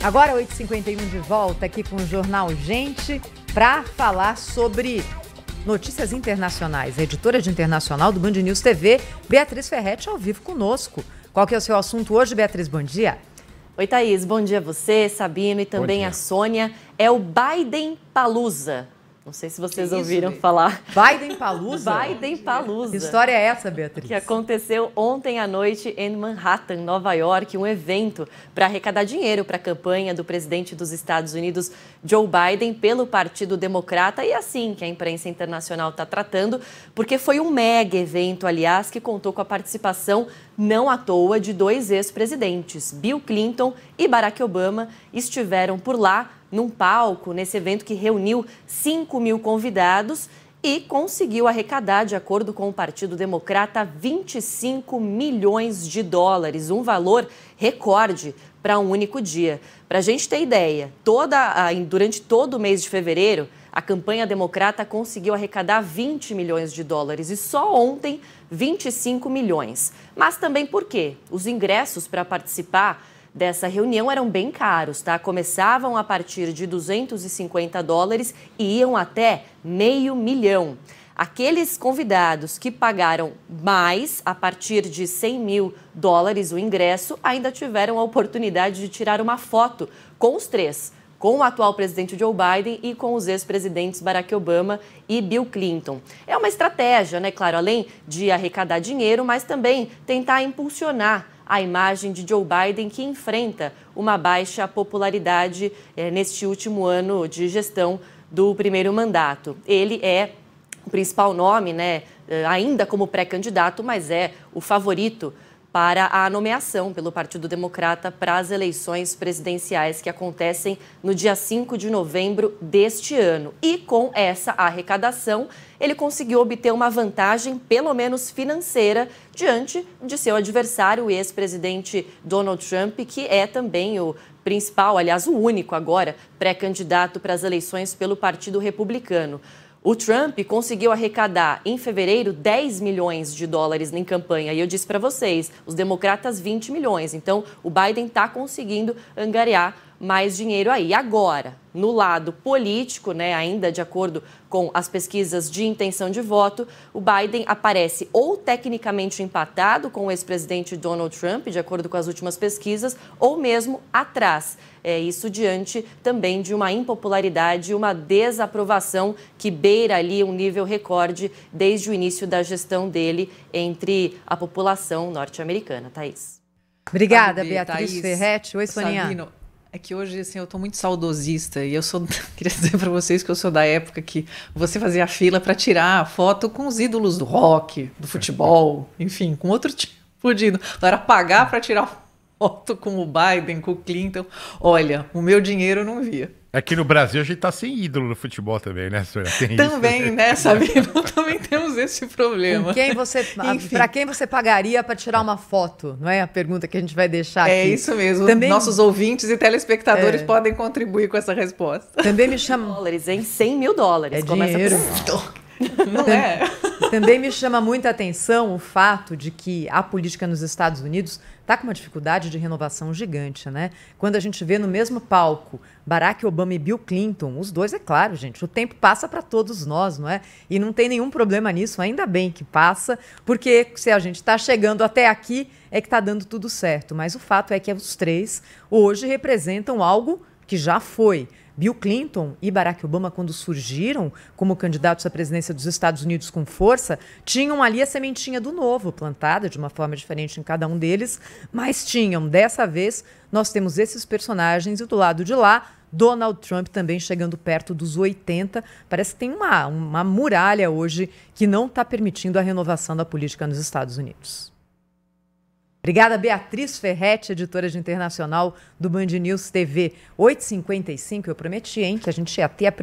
Agora, 8h51 de volta aqui com o Jornal Gente para falar sobre notícias internacionais. A editora de internacional do Band News TV, Beatriz Ferretti, ao vivo conosco. Qual que é o seu assunto hoje, Beatriz? Bom dia. Oi, Thaís. Bom dia a você, Sabino e também a Sônia. É o Biden Palusa. Não sei se vocês Isso, ouviram falar. Biden Palusa? Biden Palusa. história é essa, Beatriz? Que aconteceu ontem à noite em Manhattan, Nova York, um evento para arrecadar dinheiro para a campanha do presidente dos Estados Unidos, Joe Biden, pelo Partido Democrata. E é assim que a imprensa internacional está tratando, porque foi um mega evento, aliás, que contou com a participação não à toa de dois ex-presidentes. Bill Clinton e Barack Obama estiveram por lá num palco nesse evento que reuniu 5 mil convidados e conseguiu arrecadar, de acordo com o Partido Democrata, 25 milhões de dólares, um valor recorde para um único dia. Para a gente ter ideia, toda, durante todo o mês de fevereiro, a campanha democrata conseguiu arrecadar 20 milhões de dólares e só ontem 25 milhões. Mas também porque os ingressos para participar dessa reunião eram bem caros, tá? Começavam a partir de 250 dólares e iam até meio milhão. Aqueles convidados que pagaram mais, a partir de 100 mil dólares o ingresso, ainda tiveram a oportunidade de tirar uma foto com os três com o atual presidente Joe Biden e com os ex-presidentes Barack Obama e Bill Clinton. É uma estratégia, né? Claro, além de arrecadar dinheiro, mas também tentar impulsionar a imagem de Joe Biden, que enfrenta uma baixa popularidade é, neste último ano de gestão do primeiro mandato. Ele é o principal nome, né, é, ainda como pré-candidato, mas é o favorito para a nomeação pelo Partido Democrata para as eleições presidenciais que acontecem no dia 5 de novembro deste ano. E com essa arrecadação, ele conseguiu obter uma vantagem, pelo menos financeira, diante de seu adversário, o ex-presidente Donald Trump, que é também o principal, aliás, o único agora pré-candidato para as eleições pelo Partido Republicano. O Trump conseguiu arrecadar em fevereiro 10 milhões de dólares em campanha. E eu disse para vocês, os democratas 20 milhões. Então, o Biden está conseguindo angariar mais dinheiro aí. Agora, no lado político, né, ainda de acordo com as pesquisas de intenção de voto, o Biden aparece ou tecnicamente empatado com o ex-presidente Donald Trump, de acordo com as últimas pesquisas, ou mesmo atrás. É isso diante também de uma impopularidade e uma desaprovação que beira ali um nível recorde desde o início da gestão dele entre a população norte-americana. Thaís. Obrigada, Beatriz Thaís, Ferretti. Oi, Soninha. Sabino. É que hoje, assim, eu tô muito saudosista e eu sou. Queria dizer para vocês que eu sou da época que você fazia fila para tirar foto com os ídolos do rock, do futebol, enfim, com outro tipo de. Não era pagar para tirar foto com o Biden, com o Clinton. Olha, o meu dinheiro não via. Aqui é no Brasil a gente tá sem ídolo no futebol também, né, Sônia? também, isso, né, Sabino? também temos esse problema. quem você, para quem você pagaria para tirar uma foto? Não é a pergunta que a gente vai deixar é aqui. É isso mesmo. Também... Nossos ouvintes e telespectadores é. podem contribuir com essa resposta. Também me chama. Dólares, hein? 100 mil dólares. É Começa dinheiro. Por... Não é? Também me chama muita atenção o fato de que a política nos Estados Unidos está com uma dificuldade de renovação gigante, né? Quando a gente vê no mesmo palco Barack Obama e Bill Clinton, os dois, é claro, gente, o tempo passa para todos nós, não é? E não tem nenhum problema nisso, ainda bem que passa, porque se a gente está chegando até aqui, é que está dando tudo certo. Mas o fato é que os três hoje representam algo que já foi. Bill Clinton e Barack Obama, quando surgiram como candidatos à presidência dos Estados Unidos com força, tinham ali a sementinha do novo plantada de uma forma diferente em cada um deles, mas tinham. Dessa vez, nós temos esses personagens e do lado de lá, Donald Trump também chegando perto dos 80. Parece que tem uma, uma muralha hoje que não está permitindo a renovação da política nos Estados Unidos. Obrigada, Beatriz Ferretti, editora de internacional do Band News TV. 8h55, eu prometi, hein, que a gente ia ter a